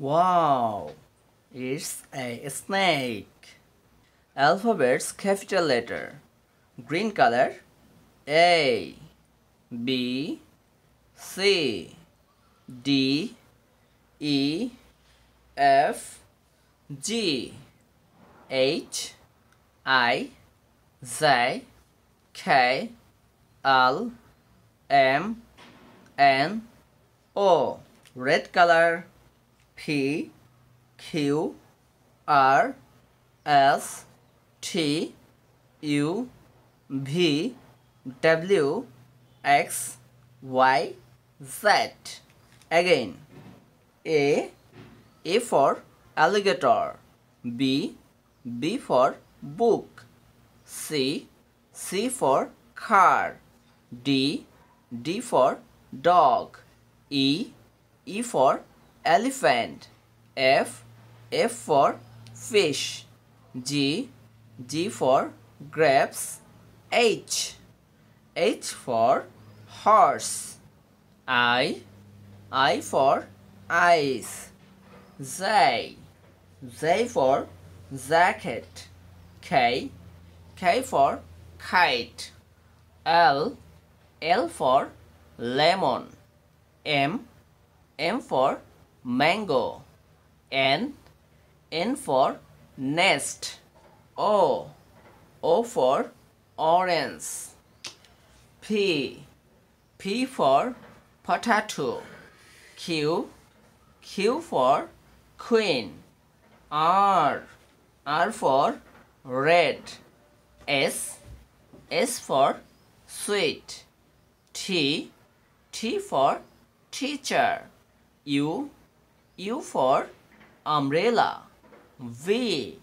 Wow, it's a snake. Alphabet's capital letter. Green color A, B, C, D, E, F, G, H, I, Z, K, L, M, N, O. Red color. P Q R S T U V W X Y Z again A A for alligator B B for book C C for car D D for dog E E for elephant. F, F for fish. G, G for grapes. H, H for horse. I, I for eyes. Z, Z for jacket. K, K for kite. L, L for lemon. M, M for mango. N, N for nest. O, O for orange. P, P for potato. Q, Q for queen. R, R for red. S, S for sweet. T, T for teacher. U, U for umbrella. V.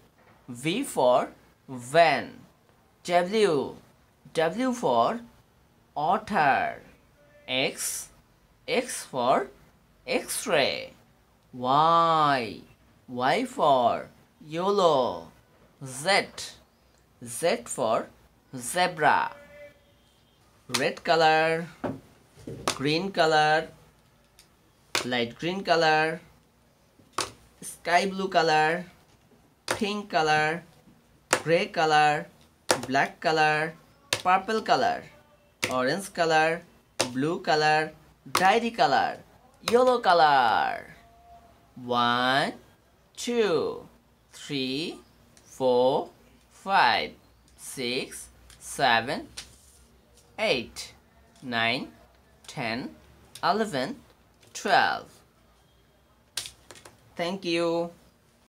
V for van. W. W for otter. X. X for x-ray. Y. Y for YOLO. Z. Z for zebra. Red color, green color, light green color, sky blue color, pink color, gray color, black color, purple color, orange color, blue color, dirty color, yellow color. One, two, three, four, five, six, seven, eight, nine, ten, eleven, twelve. Thank you.